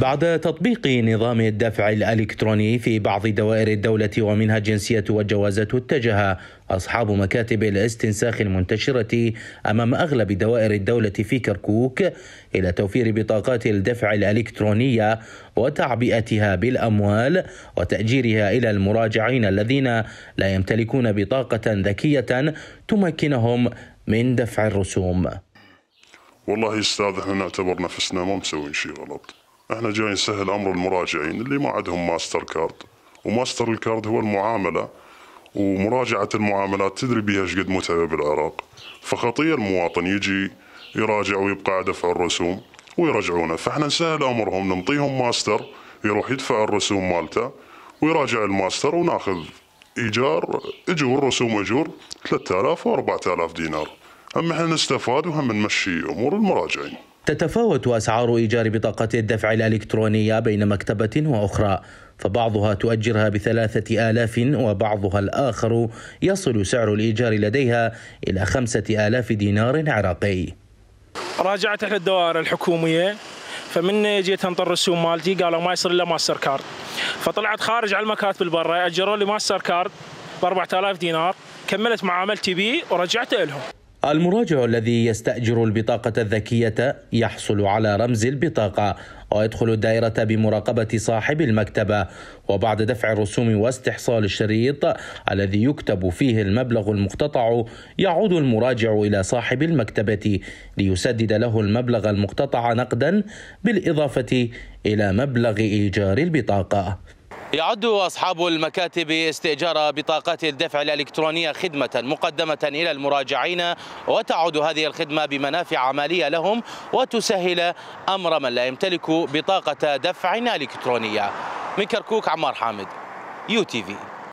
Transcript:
بعد تطبيق نظام الدفع الالكتروني في بعض دوائر الدوله ومنها الجنسيه والجوازات اتجه اصحاب مكاتب الاستنساخ المنتشره امام اغلب دوائر الدوله في كركوك الى توفير بطاقات الدفع الالكترونيه وتعبئتها بالاموال وتاجيرها الى المراجعين الذين لا يمتلكون بطاقه ذكيه تمكنهم من دفع الرسوم. والله استاذ احنا نعتبر نفسنا ما مسوين شيء غلط. احنا جاي نسهل امر المراجعين اللي ما عندهم ماستر كارد وماستر الكارد هو المعامله ومراجعه المعاملات تدري بها ايش قد متعبه بالعراق فخطيه المواطن يجي يراجع ويبقى دفع الرسوم ويرجعونه فاحنا نسهل امرهم نعطيهم ماستر يروح يدفع الرسوم مالته ويراجع الماستر وناخذ ايجار اجور رسوم اجور 3000 و 4000 دينار اما احنا نستفاد وهم نمشي امور المراجعين تتفاوت اسعار ايجار بطاقات الدفع الالكترونيه بين مكتبه واخرى فبعضها تؤجرها بثلاثة آلاف وبعضها الآخر يصل سعر الإيجار لديها إلى خمسة آلاف دينار عراقي راجعت إحدى الدوائر الحكومية فمن جيت انطر الرسوم مالتي قالوا ما يصير الا ماستر كارد فطلعت خارج على المكاتب البرة اجروا لي ماستر كارد ب 4000 دينار كملت معاملتي بي ورجعته لهم المراجع الذي يستأجر البطاقة الذكية يحصل على رمز البطاقة ويدخل الدائرة بمراقبة صاحب المكتبة وبعد دفع الرسوم واستحصال الشريط الذي يكتب فيه المبلغ المقتطع يعود المراجع إلى صاحب المكتبة ليسدد له المبلغ المقتطع نقدا بالإضافة إلى مبلغ إيجار البطاقة يعد أصحاب المكاتب استئجار بطاقات الدفع الإلكترونية خدمة مقدمة إلى المراجعين وتعود هذه الخدمة بمنافع مالية لهم وتسهل أمر من لا يمتلك بطاقة دفع إلكترونية من كركوك عمار حامد يو تي في